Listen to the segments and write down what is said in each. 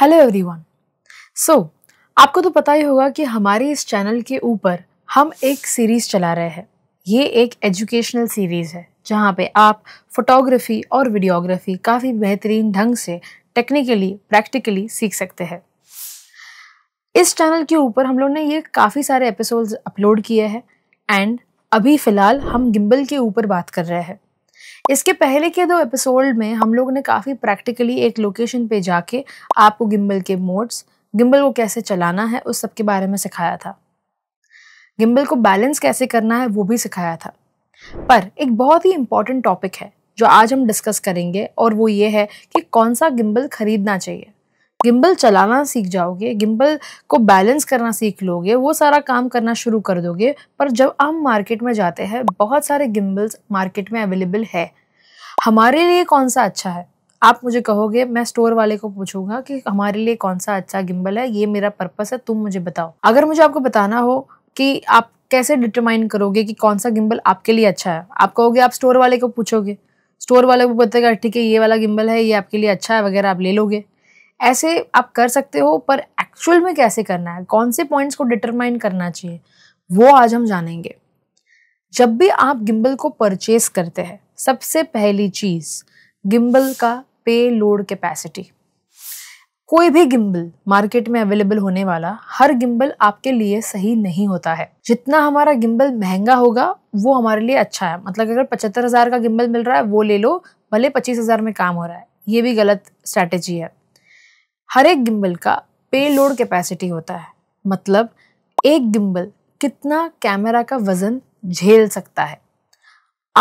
hello everyone so आपको तो पता ही होगा कि हमारे इस चैनल के ऊपर हम एक सीरीज़ चला रहे हैं ये एक एजुकेशनल सीरीज़ है जहाँ पे आप फोटोग्राफी और वीडियोग्राफी काफ़ी बेहतरीन ढंग से टेक्निकली प्रैक्टिकली सीख सकते हैं इस चैनल के ऊपर हम लोग ने ये काफ़ी सारे एपिसोड्स अपलोड किए हैं एंड अभी फ़िलहाल हम गिम्बल के ऊपर बात कर रहे हैं इसके पहले के दो एपिसोड में हम लोग ने काफ़ी प्रैक्टिकली एक लोकेशन पे जाके आपको गिम्बल के मोड्स गिम्बल को कैसे चलाना है उस सब के बारे में सिखाया था गिम्बल को बैलेंस कैसे करना है वो भी सिखाया था पर एक बहुत ही इम्पॉर्टेंट टॉपिक है जो आज हम डिस्कस करेंगे और वो ये है कि कौन सा गिम्बल खरीदना चाहिए गिम्बल चलाना सीख जाओगे गिम्बल को बैलेंस करना सीख लोगे वो सारा काम करना शुरू कर दोगे पर जब हम मार्केट में जाते हैं बहुत सारे गिम्बल्स मार्केट में अवेलेबल है हमारे लिए कौन सा अच्छा है आप मुझे कहोगे मैं स्टोर वाले को पूछूंगा कि हमारे लिए कौन सा अच्छा गिम्बल है ये मेरा पर्पस है तुम मुझे बताओ अगर मुझे आपको बताना हो कि आप कैसे डिटरमाइन करोगे कि कौन सा गिम्बल आपके लिए अच्छा है आप कहोगे आप स्टोर वाले को पूछोगे स्टोर वाले को बताएगा ठीक है ये वाला गिम्बल है ये आपके लिए अच्छा है वगैरह आप ले लोगे ऐसे आप कर सकते हो पर एक्चुअल में कैसे करना है कौन से पॉइंट्स को डिटरमाइन करना चाहिए वो आज हम जानेंगे जब भी आप गिम्बल को परचेस करते हैं सबसे पहली चीज़ गिम्बल का पे लोड कैपेसिटी कोई भी गिम्बल मार्केट में अवेलेबल होने वाला हर गिम्बल आपके लिए सही नहीं होता है जितना हमारा गिम्बल महंगा होगा वो हमारे लिए अच्छा है मतलब अगर पचहत्तर हज़ार का गिम्बल मिल रहा है वो ले लो भले पच्चीस हज़ार में काम हो रहा है ये भी गलत स्ट्रैटेजी है हर एक गिम्बल का पे लोड कैपेसिटी होता है मतलब एक गिम्बल कितना कैमरा का वज़न झेल सकता है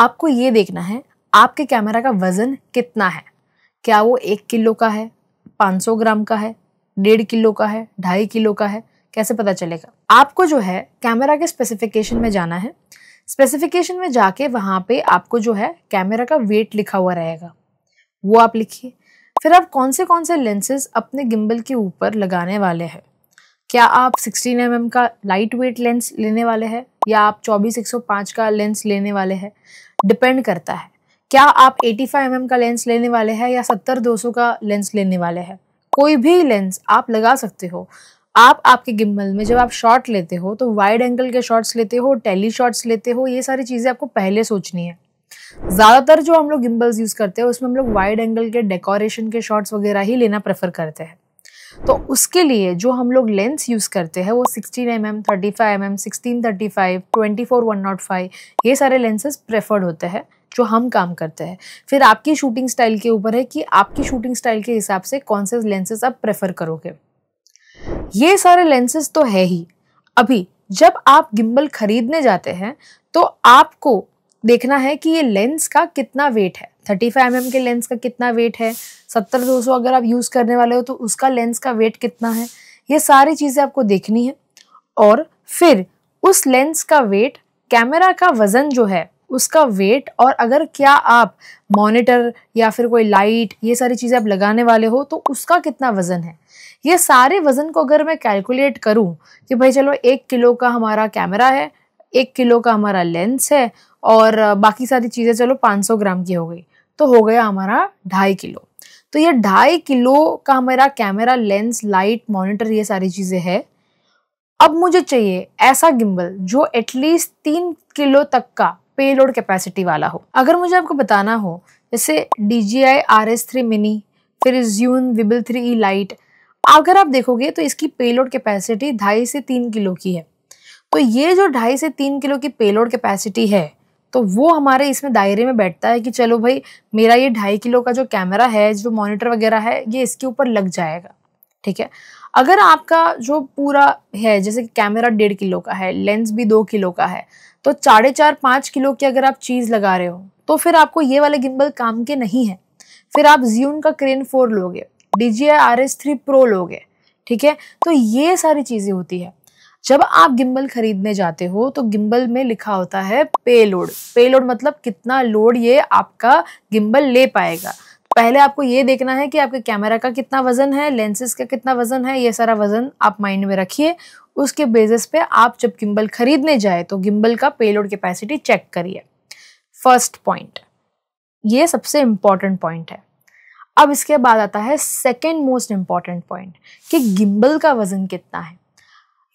आपको ये देखना है आपके कैमरा का वज़न कितना है क्या वो एक किलो का है 500 ग्राम का है डेढ़ किलो का है ढाई किलो का है कैसे पता चलेगा आपको जो है कैमरा के स्पेसिफिकेशन में जाना है स्पेसिफिकेशन में जाके वहाँ पे आपको जो है कैमरा का वेट लिखा हुआ रहेगा वो आप लिखिए फिर आप कौन से कौन से लेंसेज अपने गिम्बल के ऊपर लगाने वाले हैं क्या आप 16 एम mm का लाइट वेट लेंस लेने वाले हैं या आप 24-105 का लेंस लेने वाले हैं डिपेंड करता है क्या आप 85 एम mm का लेंस लेने वाले हैं या 70-200 का लेंस लेने वाले हैं कोई भी लेंस आप लगा सकते हो आप आपके गिम्बल में जब आप शॉट लेते हो तो वाइड एंगल के शॉट्स लेते हो टेली शॉट्स लेते हो ये सारी चीज़ें आपको पहले सोचनी है ज़्यादातर जो हम लोग गिम्बल्स यूज़ करते हैं उसमें हम लोग वाइड एंगल के डेकोरेशन के शॉट्स वगैरह ही लेना प्रेफर करते हैं तो उसके लिए जो हम लोग लेंस यूज़ करते हैं वो 16 mm, 35 mm, 16-35, 24-105 ये सारे लेंसेज प्रेफर्ड होते हैं जो हम काम करते हैं फिर आपकी शूटिंग स्टाइल के ऊपर है कि आपकी शूटिंग स्टाइल के हिसाब से कौन से लेंसेज आप प्रेफर करोगे ये सारे लेंसेज तो है ही अभी जब आप गिम्बल खरीदने जाते हैं तो आपको देखना है कि ये लेंस का कितना वेट है थर्टी फाइव एम के लेंस का कितना वेट है सत्तर दो सौ अगर आप यूज़ करने वाले हो तो उसका लेंस का वेट कितना है ये सारी चीज़ें आपको देखनी है और फिर उस लेंस का वेट कैमरा का वज़न जो है उसका वेट और अगर क्या आप मॉनिटर या फिर कोई लाइट ये सारी चीज़ें आप लगाने वाले हो तो उसका कितना वज़न है ये सारे वज़न को अगर मैं कैलकुलेट करूं कि भाई चलो एक किलो का हमारा कैमरा है एक किलो का हमारा लेंस है और बाकी सारी चीज़ें चलो 500 ग्राम की हो गई तो हो गया हमारा ढाई किलो तो ये ढाई किलो का हमारा कैमरा लेंस लाइट मॉनिटर ये सारी चीज़ें है अब मुझे चाहिए ऐसा गिम्बल जो एटलीस्ट तीन किलो तक का पे लोड कैपेसिटी वाला हो अगर मुझे आपको बताना हो जैसे D J I R S three mini फिर Zhiyun Weebill three E light अगर आप देखोगे तो इसकी पेलोड कैपेसिटी ढाई से तीन किलो की है तो ये जो ढाई से तीन किलो की पेलोड कैपेसिटी है तो वो हमारे इसमें दायरे में बैठता है कि चलो भाई मेरा ये ढाई किलो का जो कैमरा है जो मॉनिटर वगैरह है ये इसके ऊपर लग जाएगा ठीक है अगर आपका जो पूरा है जैसे कि कैमरा डेढ़ किलो का है लेंस भी दो किलो का है तो साढ़े चार पाँच किलो की अगर आप चीज़ लगा रहे हो तो फिर आपको ये वाले गिम्बल काम के नहीं है फिर आप जियून का क्रेन फोर लोगे D J I R S three pro लोगे ठीक है तो ये सारी चीज़ें होती है जब आप गिम्बल खरीदने जाते हो तो गिम्बल में लिखा होता है पे लोड पे लोड मतलब कितना लोड ये आपका गिम्बल ले पाएगा पहले आपको ये देखना है कि आपके कैमरा का कितना वज़न है लेंसेज का कितना वज़न है ये सारा वज़न आप माइंड में रखिए उसके बेसिस पे आप जब गिम्बल खरीदने जाए तो गिम्बल का पेलोड कैपेसिटी चेक करिए फर्स्ट पॉइंट ये सबसे इम्पॉर्टेंट पॉइंट है अब इसके बाद आता है सेकेंड मोस्ट इम्पॉर्टेंट पॉइंट कि गिम्बल का वज़न कितना है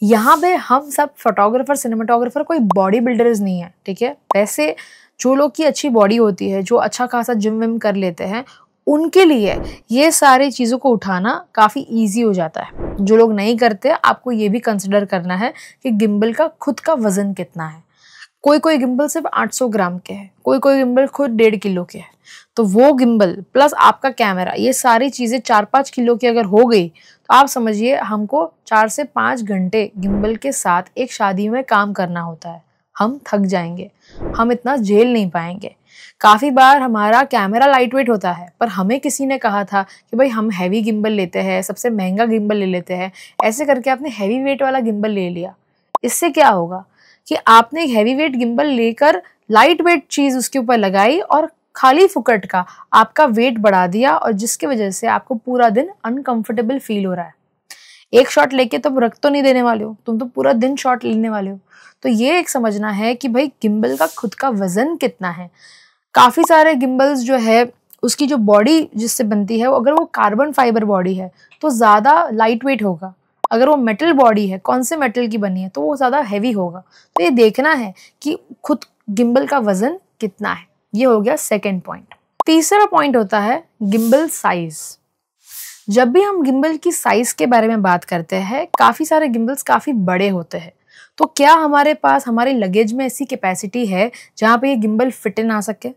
यहाँ पे हम सब फोटोग्राफर सिनेमाटोग्राफर कोई बॉडी बिल्डर्स नहीं है ठीक है वैसे जो लोग की अच्छी बॉडी होती है जो अच्छा खासा जिम विम कर लेते हैं उनके लिए ये सारी चीज़ों को उठाना काफ़ी ईजी हो जाता है जो लोग नहीं करते आपको ये भी कंसिडर करना है कि गिम्बल का खुद का वज़न कितना है कोई कोई गिम्बल सिर्फ 800 ग्राम के हैं कोई कोई गिम्बल खुद डेढ़ किलो के हैं तो वो गिम्बल प्लस आपका कैमरा ये सारी चीज़ें चार पाँच किलो की अगर हो गई तो आप समझिए हमको चार से पाँच घंटे गिम्बल के साथ एक शादी में काम करना होता है हम थक जाएंगे हम इतना झेल नहीं पाएंगे काफ़ी बार हमारा कैमरा लाइट वेट होता है पर हमें किसी ने कहा था कि भाई हम हैवी गिम्बल लेते हैं सबसे महंगा गिम्बल ले लेते हैं ऐसे करके आपने हैवी वेट वाला गिम्बल ले लिया इससे क्या होगा कि आपने एक हैवी वेट गिम्बल लेकर लाइट वेट चीज़ उसके ऊपर लगाई और खाली फुकट का आपका वेट बढ़ा दिया और जिसकी वजह से आपको पूरा दिन अनकंफर्टेबल फील हो रहा है एक शॉट लेके तुम तो रख तो नहीं देने वाले हो तुम तो पूरा दिन शॉट लेने वाले हो तो ये एक समझना है कि भाई गिम्बल का खुद का वज़न कितना है काफ़ी सारे गिम्बल्स जो है उसकी जो बॉडी जिससे बनती है वो अगर वो कार्बन फाइबर बॉडी है तो ज़्यादा लाइट वेट होगा अगर वो मेटल बॉडी है कौन से मेटल की बनी है तो वो ज़्यादा हैवी होगा तो ये देखना है कि खुद गिम्बल का वज़न कितना है ये हो गया सेकेंड पॉइंट तीसरा पॉइंट होता है गिम्बल साइज़ जब भी हम गिम्बल की साइज़ के बारे में बात करते हैं काफ़ी सारे गिम्बल्स काफ़ी बड़े होते हैं तो क्या हमारे पास हमारे लगेज में ऐसी कैपेसिटी है जहाँ पे ये गिम्बल फिट इन आ सके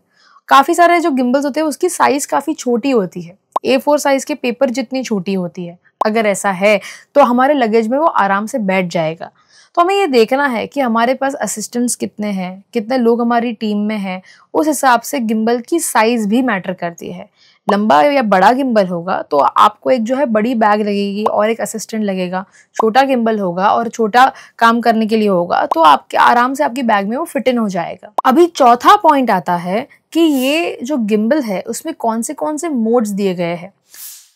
काफ़ी सारे जो गिम्बल्स होते हैं उसकी साइज़ काफ़ी छोटी होती है ए फोर साइज़ के पेपर जितनी छोटी होती है अगर ऐसा है तो हमारे लगेज में वो आराम से बैठ जाएगा तो हमें ये देखना है कि हमारे पास असिस्टेंट्स कितने हैं कितने लोग हमारी टीम में हैं उस हिसाब से गिम्बल की साइज़ भी मैटर करती है लंबा या बड़ा गिम्बल होगा तो आपको एक जो है बड़ी बैग लगेगी और एक असिस्टेंट लगेगा छोटा गिम्बल होगा और छोटा काम करने के लिए होगा तो आपके आराम से आपकी बैग में वो फिट इन हो जाएगा अभी चौथा पॉइंट आता है कि ये जो गिम्बल है उसमें कौन से कौन से मोड्स दिए गए हैं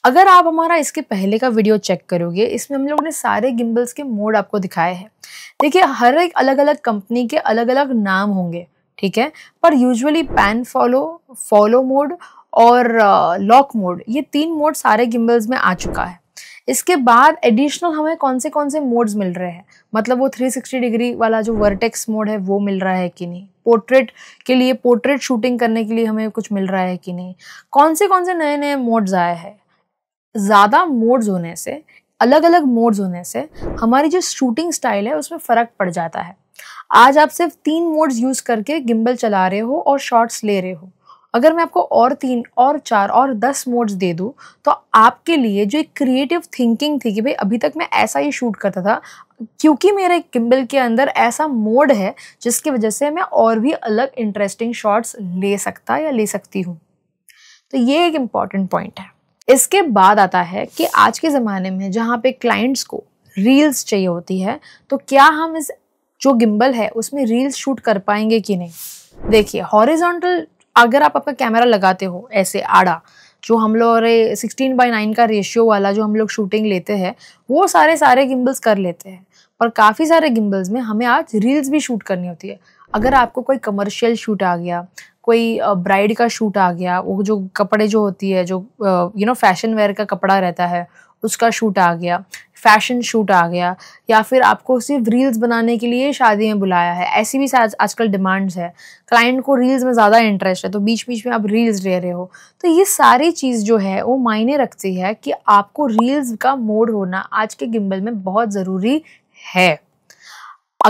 अगर आप हमारा इसके पहले का वीडियो चेक करोगे इसमें हम लोगों ने सारे गिम्बल्स के मोड आपको दिखाए हैं देखिए हर एक अलग अलग कंपनी के अलग अलग नाम होंगे ठीक है पर usually pan follow follow mode और लॉक uh, मोड ये तीन मोड सारे गिम्बल्स में आ चुका है इसके बाद एडिशनल हमें कौन से कौन से मोड्स मिल रहे हैं मतलब वो 360 डिग्री वाला जो वर्टेक्स मोड है वो मिल रहा है कि नहीं पोर्ट्रेट के लिए पोर्ट्रेट शूटिंग करने के लिए हमें कुछ मिल रहा है कि नहीं कौन से कौन से नए नए मोड्स आए हैं ज़्यादा मोड्स होने से अलग अलग मोड्स होने से हमारी जो शूटिंग स्टाइल है उसमें फ़र्क पड़ जाता है आज आप सिर्फ तीन मोड्स यूज़ करके गिम्बल चला रहे हो और शॉट्स ले रहे हो अगर मैं आपको और तीन और चार और दस मोड्स दे दूँ तो आपके लिए जो एक क्रिएटिव थिंकिंग थी कि भाई अभी तक मैं ऐसा ही शूट करता था क्योंकि मेरे गिम्बल के अंदर ऐसा मोड है जिसकी वजह से मैं और भी अलग इंटरेस्टिंग शॉट्स ले सकता या ले सकती हूँ तो ये एक इम्पॉर्टेंट पॉइंट है इसके बाद आता है कि आज के ज़माने में जहाँ पे क्लाइंट्स को रील्स चाहिए होती है तो क्या हम इस जो गिम्बल है उसमें रील्स शूट कर पाएंगे कि नहीं देखिए हॉरिजॉन्टल अगर आप आपका कैमरा लगाते हो ऐसे आड़ा जो हम लोग अरे सिक्सटीन बाई नाइन का रेशियो वाला जो हम लोग शूटिंग लेते हैं वो सारे सारे गिम्बल्स कर लेते हैं पर काफ़ी सारे गिम्बल्स में हमें आज रील्स भी शूट करनी होती है अगर आपको कोई कमर्शियल शूट आ गया कोई ब्राइड का शूट आ गया वो जो कपड़े जो होती है जो यू नो फैशन वेयर का कपड़ा रहता है उसका शूट आ गया फैशन शूट आ गया या फिर आपको सिर्फ रील्स बनाने के लिए शादी में बुलाया है ऐसी भी आज आजकल डिमांड्स है क्लाइंट को रील्स में ज़्यादा इंटरेस्ट है तो बीच बीच में आप रील्स ले रहे हो तो ये सारी चीज़ जो है वो मायने रखती है कि आपको रील्स का मोड होना आज के गिम्बल में बहुत ज़रूरी है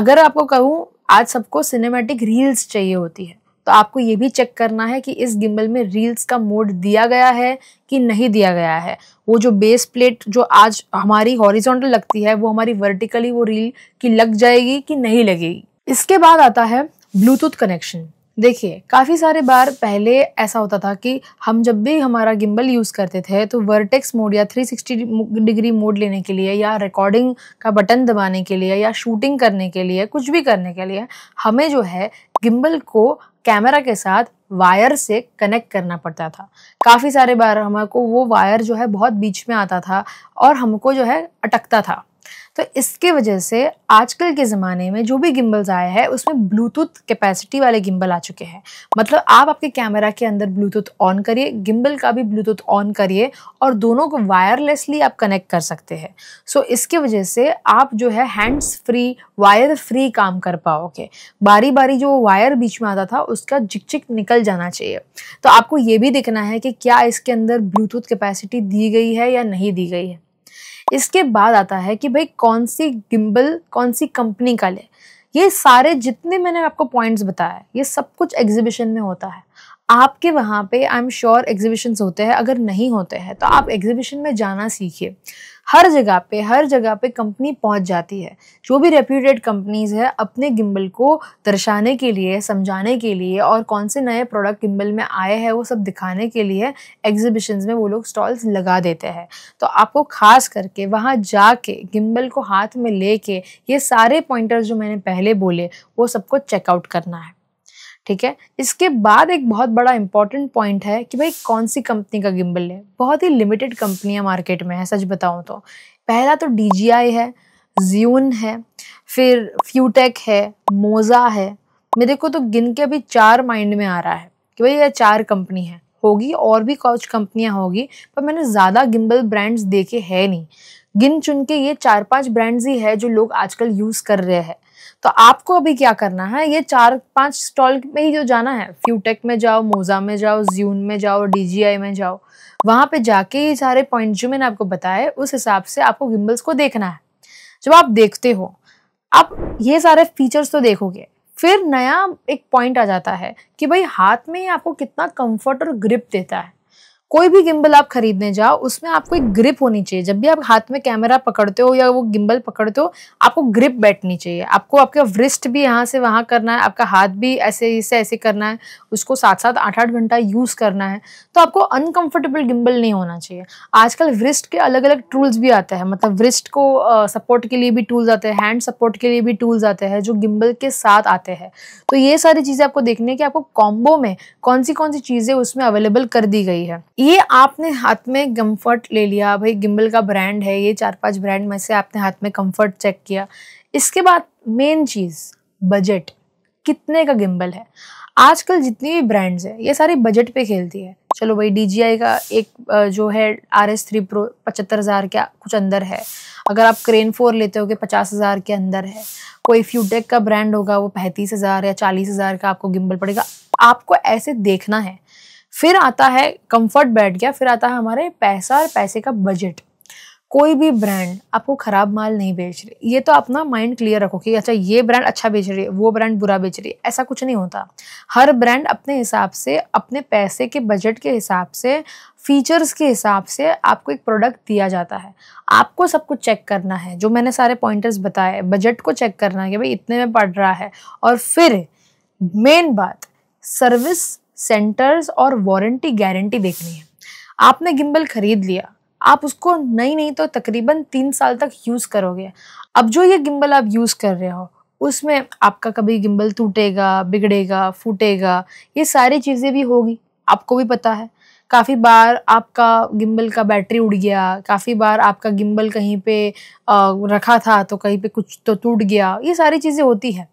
अगर आपको कहूँ आज सबको सिनेमैटिक रील्स चाहिए होती है तो आपको ये भी चेक करना है कि इस गिम्बल में रील्स का मोड दिया गया है कि नहीं दिया गया है वो जो बेस प्लेट जो आज हमारी हॉरिजॉन्टल लगती है वो हमारी वर्टिकली वो रील की लग जाएगी कि नहीं लगेगी इसके बाद आता है ब्लूटूथ कनेक्शन देखिए काफ़ी सारे बार पहले ऐसा होता था कि हम जब भी हमारा गिम्बल यूज़ करते थे तो वर्टेक्स मोड या 360 डिग्री मोड लेने के लिए या रिकॉर्डिंग का बटन दबाने के लिए या शूटिंग करने के लिए कुछ भी करने के लिए हमें जो है गिम्बल को कैमरा के साथ वायर से कनेक्ट करना पड़ता था काफ़ी सारे बार हमको वो वायर जो है बहुत बीच में आता था और हमको जो है अटकता था तो इसके वजह से आजकल के ज़माने में जो भी गिम्बल्स आए हैं उसमें ब्लूटूथ कैपेसिटी वाले गिम्बल आ चुके हैं मतलब आप आपके कैमरा के अंदर ब्लूटूथ ऑन करिए गिम्बल का भी ब्लूटूथ ऑन करिए और दोनों को वायरलेसली आप कनेक्ट कर सकते हैं सो इसके वजह से आप जो है हैंड्स फ्री वायर फ्री काम कर पाओगे बारी बारी जो वायर बीच में आता था उसका झिकचिक निकल जाना चाहिए तो आपको ये भी देखना है कि क्या इसके अंदर ब्लूटूथ कैपेसिटी दी गई है या नहीं दी गई है इसके बाद आता है कि भाई कौन सी गिम्बल कौन सी कंपनी का ले ये सारे जितने मैंने आपको पॉइंट्स बताया ये सब कुछ एग्जीबिशन में होता है आपके वहाँ पे आई एम श्योर एग्जीबिशंस होते हैं अगर नहीं होते हैं तो आप एग्जीबिशन में जाना सीखिए हर जगह पे हर जगह पे कंपनी पहुंच जाती है जो भी रेप्यूटेड कंपनीज है अपने गिम्बल को दर्शाने के लिए समझाने के लिए और कौन से नए प्रोडक्ट गिम्बल में आए हैं वो सब दिखाने के लिए एग्जिबिशन में वो लोग स्टॉल्स लगा देते हैं तो आपको खास करके वहाँ जा के गिम्बल को हाथ में ले ये सारे पॉइंटर्स जो मैंने पहले बोले वो सबको चेकआउट करना है ठीक है इसके बाद एक बहुत बड़ा इंपॉर्टेंट पॉइंट है कि भाई कौन सी कंपनी का गिम्बल है बहुत ही लिमिटेड कंपनियां मार्केट में है सच बताऊँ तो पहला तो डी है ज्यून है फिर फ्यूटेक है मोज़ा है मेरे को तो गिन के अभी चार माइंड में आ रहा है कि भाई ये चार कंपनी है होगी और भी कुछ कंपनियां होगी पर मैंने ज़्यादा गिम्बल ब्रांड्स देखे है नहीं गिन चुन के ये चार पांच ब्रांड्स ही है जो लोग आजकल यूज़ कर रहे हैं तो आपको अभी क्या करना है ये चार पांच स्टॉल में ही जो जाना है फ्यूटेक में जाओ मोजा में जाओ ज्यून में जाओ डीजीआई में जाओ वहां पे जाके ये सारे पॉइंट जो मैंने आपको बताए उस हिसाब से आपको गिम्बल्स को देखना है जब आप देखते हो आप ये सारे फीचर्स तो देखोगे फिर नया एक पॉइंट आ जाता है कि भाई हाथ में आपको कितना कंफर्ट और ग्रिप देता है कोई भी गिम्बल आप खरीदने जाओ उसमें आपको एक ग्रिप होनी चाहिए जब भी आप हाथ में कैमरा पकड़ते हो या वो गिम्बल पकड़ते हो आपको ग्रिप बैठनी चाहिए आपको आपका व्रिस्ट भी यहाँ से वहाँ करना है आपका हाथ भी ऐसे इससे ऐसे करना है उसको साथ साथ आठ आठ घंटा यूज़ करना है तो आपको अनकम्फर्टेबल गिम्बल नहीं होना चाहिए आजकल व्रिस्ट के अलग अलग टूल्स भी आते हैं मतलब व्रिस्ट को सपोर्ट के लिए भी टूल्स आते हैं हैंड सपोर्ट के लिए भी टूल्स आते हैं जो गिम्बल के साथ आते हैं तो ये सारी चीज़ें आपको देखने की आपको कॉम्बो में कौन सी कौन सी चीज़ें उसमें अवेलेबल कर दी गई है ये आपने हाथ में गम्फर्ट ले लिया भाई गिम्बल का ब्रांड है ये चार पांच ब्रांड में से आपने हाथ में कम्फर्ट चेक किया इसके बाद मेन चीज़ बजट कितने का गिम्बल है आजकल जितनी भी ब्रांड्स है ये सारी बजट पे खेलती है चलो भाई डी का एक जो है आर एस थ्री प्रो पचहत्तर हज़ार के कुछ अंदर है अगर आप क्रेन फोर लेते हो कि पचास हज़ार के अंदर है कोई फ्यूटेक का ब्रांड होगा वो पैंतीस हज़ार या चालीस हज़ार का आपको गिम्बल पड़ेगा आपको ऐसे देखना है फिर आता है कंफर्ट बैठ गया फिर आता है हमारे पैसा और पैसे का बजट कोई भी ब्रांड आपको ख़राब माल नहीं बेच रही ये तो अपना माइंड क्लियर रखो कि अच्छा ये ब्रांड अच्छा बेच रही है वो ब्रांड बुरा बेच रही है ऐसा कुछ नहीं होता हर ब्रांड अपने हिसाब से अपने पैसे के बजट के हिसाब से फीचर्स के हिसाब से आपको एक प्रोडक्ट दिया जाता है आपको सब कुछ चेक करना है जो मैंने सारे पॉइंटर्स बताए बजट को चेक करना है कि भाई इतने में पड़ रहा है और फिर मेन बात सर्विस सेंटर्स और वारंटी गारंटी देखनी है आपने गिम्बल खरीद लिया आप उसको नहीं नहीं तो तकरीबन तीन साल तक यूज़ करोगे अब जो ये गिम्बल आप यूज़ कर रहे हो उसमें आपका कभी गिम्बल टूटेगा बिगड़ेगा फूटेगा ये सारी चीज़ें भी होगी आपको भी पता है काफ़ी बार आपका गिम्बल का बैटरी उड़ गया काफ़ी बार आपका गिम्बल कहीं पे आ, रखा था तो कहीं पे कुछ तो टूट गया ये सारी चीज़ें होती है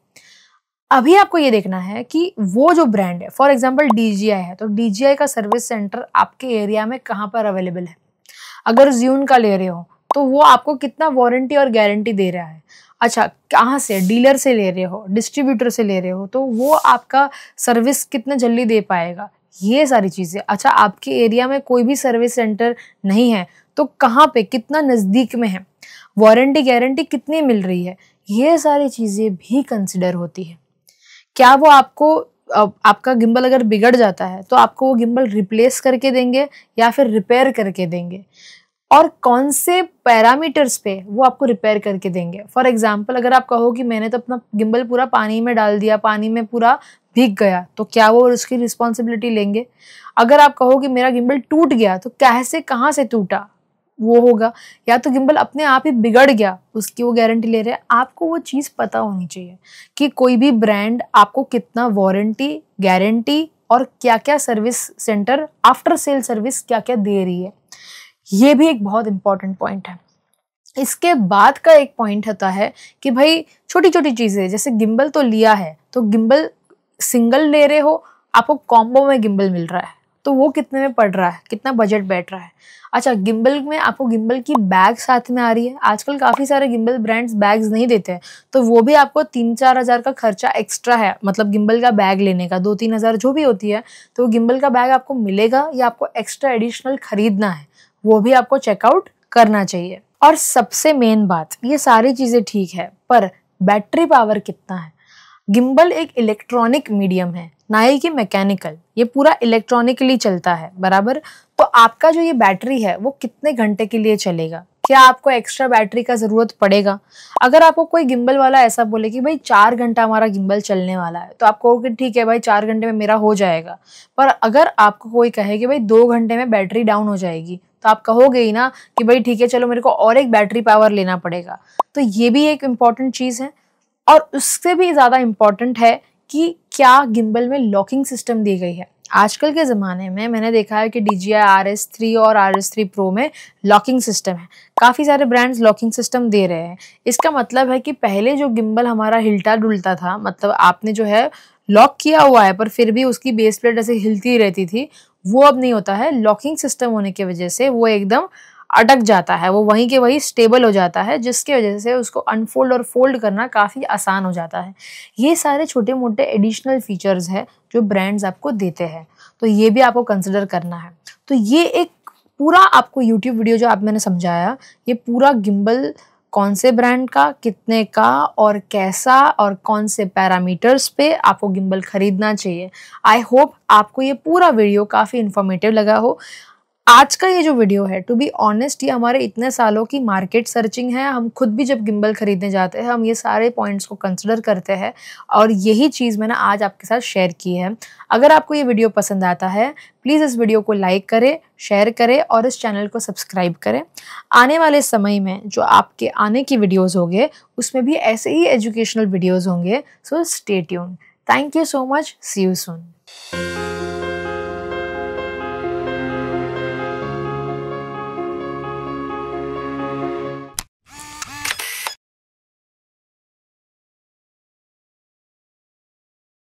अभी आपको ये देखना है कि वो जो ब्रांड है फॉर एग्जाम्पल डी है तो डी का सर्विस सेंटर आपके एरिया में कहाँ पर अवेलेबल है अगर ज्यून का ले रहे हो तो वो आपको कितना वारंटी और गारंटी दे रहा है अच्छा कहाँ से डीलर से ले रहे हो डिस्ट्रीब्यूटर से ले रहे हो तो वो आपका सर्विस कितना जल्दी दे पाएगा ये सारी चीज़ें अच्छा आपके एरिया में कोई भी सर्विस सेंटर नहीं है तो कहाँ पे कितना नज़दीक में है वारंटी गारंटी कितनी मिल रही है ये सारी चीज़ें भी कंसिडर होती है क्या वो आपको आपका गिम्बल अगर बिगड़ जाता है तो आपको वो गिम्बल रिप्लेस करके देंगे या फिर रिपेयर करके देंगे और कौन से पैरामीटर्स पे वो आपको रिपेयर करके देंगे फॉर एग्जाम्पल अगर आप कहो कि मैंने तो अपना गिम्बल पूरा पानी में डाल दिया पानी में पूरा भीग गया तो क्या वो उसकी रिस्पॉन्सिबिलिटी लेंगे अगर आप कहो कि मेरा गिम्बल टूट गया तो कैसे कहाँ से टूटा वो होगा या तो गिम्बल अपने आप ही बिगड़ गया उसकी वो गारंटी ले रहे हैं आपको वो चीज़ पता होनी चाहिए कि कोई भी ब्रांड आपको कितना वारंटी गारंटी और क्या क्या service centre after sale service क्या क्या दे रही है ये भी एक बहुत इंपॉर्टेंट पॉइंट है इसके बाद का एक पॉइंट होता है कि भाई छोटी छोटी चीज़ें जैसे गिम्बल तो लिया है तो गिम्बल सिंगल ले रहे हो आपको कॉम्बो में गिम्बल मिल रहा है तो वो कितने में पड़ रहा है कितना बजट बैठ रहा है अच्छा गिम्बल में आपको गिम्बल की बैग साथ में आ रही है आजकल काफ़ी सारे गिम्बल ब्रांड्स बैग्स नहीं देते हैं तो वो भी आपको तीन चार हज़ार का खर्चा एक्स्ट्रा है मतलब गिम्बल का बैग लेने का दो तीन हज़ार जो भी होती है तो वो गिम्बल का बैग आपको मिलेगा या आपको एक्स्ट्रा एडिशनल ख़रीदना है वो भी आपको चेकआउट करना चाहिए और सबसे मेन बात ये सारी चीज़ें ठीक है पर बैटरी पावर कितना है गिम्बल एक इलेक्ट्रॉनिक मीडियम है ना ही कि मैकेनिकल ये पूरा इलेक्ट्रॉनिकली चलता है बराबर तो आपका जो ये बैटरी है वो कितने घंटे के लिए चलेगा क्या आपको एक्स्ट्रा बैटरी का ज़रूरत पड़ेगा अगर आपको कोई गिम्बल वाला ऐसा बोले कि भाई चार घंटा हमारा गिम्बल चलने वाला है तो आप कहोगे ठीक है भाई चार घंटे में मेरा हो जाएगा पर अगर आपको कोई कहे कि भाई दो घंटे में बैटरी डाउन हो जाएगी तो आप कहोगे ही ना कि भाई ठीक है चलो मेरे को और एक बैटरी पावर लेना पड़ेगा तो ये भी एक इम्पॉर्टेंट चीज़ है और उससे भी ज़्यादा इम्पॉर्टेंट है कि क्या गिम्बल में लॉकिंग सिस्टम दी गई है आजकल के ज़माने में मैंने देखा है कि D J I R S three और आर एस थ्री प्रो में लॉकिंग सिस्टम है काफ़ी सारे ब्रांड्स लॉकिंग सिस्टम दे रहे हैं इसका मतलब है कि पहले जो गिम्बल हमारा हिलता डुलता था मतलब आपने जो है लॉक किया हुआ है पर फिर भी उसकी बेस प्लेट ऐसे हिलती रहती थी वो अब नहीं होता है लॉकिंग सिस्टम होने की वजह से वो एकदम अटक जाता है वो वहीं के वहीं स्टेबल हो जाता है जिसके वजह से उसको अनफोल्ड और फोल्ड करना काफ़ी आसान हो जाता है ये सारे छोटे मोटे एडिशनल फीचर्स हैं जो ब्रांड्स आपको देते हैं तो ये भी आपको कंसिडर करना है तो ये एक पूरा आपको यूट्यूब वीडियो जो आप मैंने समझाया ये पूरा गिम्बल कौन से ब्रांड का कितने का और कैसा और कौन से पैरामीटर्स पे आपको गिम्बल ख़रीदना चाहिए आई होप आपको ये पूरा वीडियो काफ़ी इन्फॉर्मेटिव लगा हो आज का ये जो वीडियो है टू बी ऑनेस्ट ये हमारे इतने सालों की मार्केट सर्चिंग है हम खुद भी जब गिम्बल खरीदने जाते हैं हम ये सारे पॉइंट्स को कंसिडर करते हैं और यही चीज़ मैंने आज आपके साथ शेयर की है अगर आपको ये वीडियो पसंद आता है प्लीज़ इस वीडियो को लाइक करें शेयर करें और इस चैनल को सब्सक्राइब करें आने वाले समय में जो आपके आने की वीडियोज़ होंगे उसमें भी ऐसे ही एजुकेशनल वीडियोज़ होंगे so stay tune thank you so much see you soon